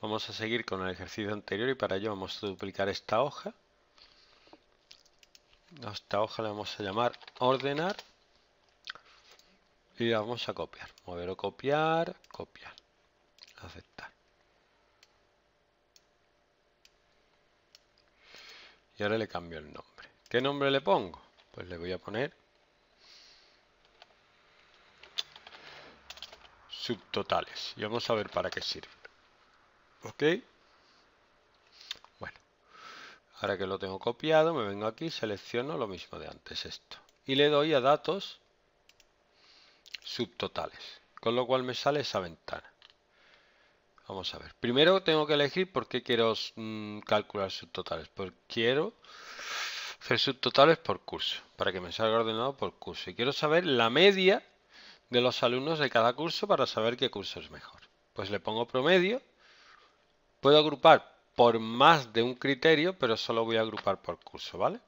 Vamos a seguir con el ejercicio anterior y para ello vamos a duplicar esta hoja. A esta hoja la vamos a llamar ordenar y la vamos a copiar. Mover o copiar, copiar, aceptar. Y ahora le cambio el nombre. ¿Qué nombre le pongo? Pues le voy a poner subtotales y vamos a ver para qué sirve ok bueno ahora que lo tengo copiado me vengo aquí selecciono lo mismo de antes esto y le doy a datos subtotales con lo cual me sale esa ventana vamos a ver primero tengo que elegir por qué quiero mm, calcular subtotales porque quiero hacer subtotales por curso para que me salga ordenado por curso y quiero saber la media de los alumnos de cada curso para saber qué curso es mejor pues le pongo promedio Puedo agrupar por más de un criterio, pero solo voy a agrupar por curso, ¿vale?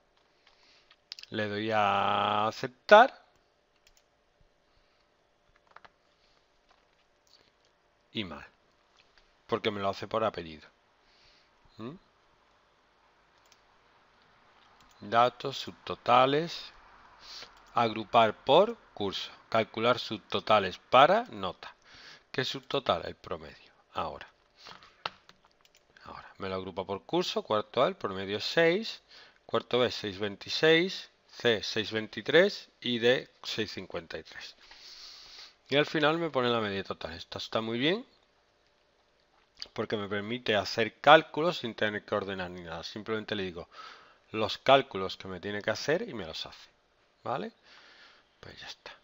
Le doy a aceptar. Y más. Porque me lo hace por apellido. ¿Mm? Datos, subtotales. Agrupar por curso. Calcular subtotales para nota. ¿Qué subtotal? El promedio. Ahora me lo agrupa por curso, cuarto A el promedio es 6, cuarto B 6,26, C 6,23 y D 6,53. Y al final me pone la media total. Esto está muy bien porque me permite hacer cálculos sin tener que ordenar ni nada. Simplemente le digo los cálculos que me tiene que hacer y me los hace. ¿Vale? Pues ya está.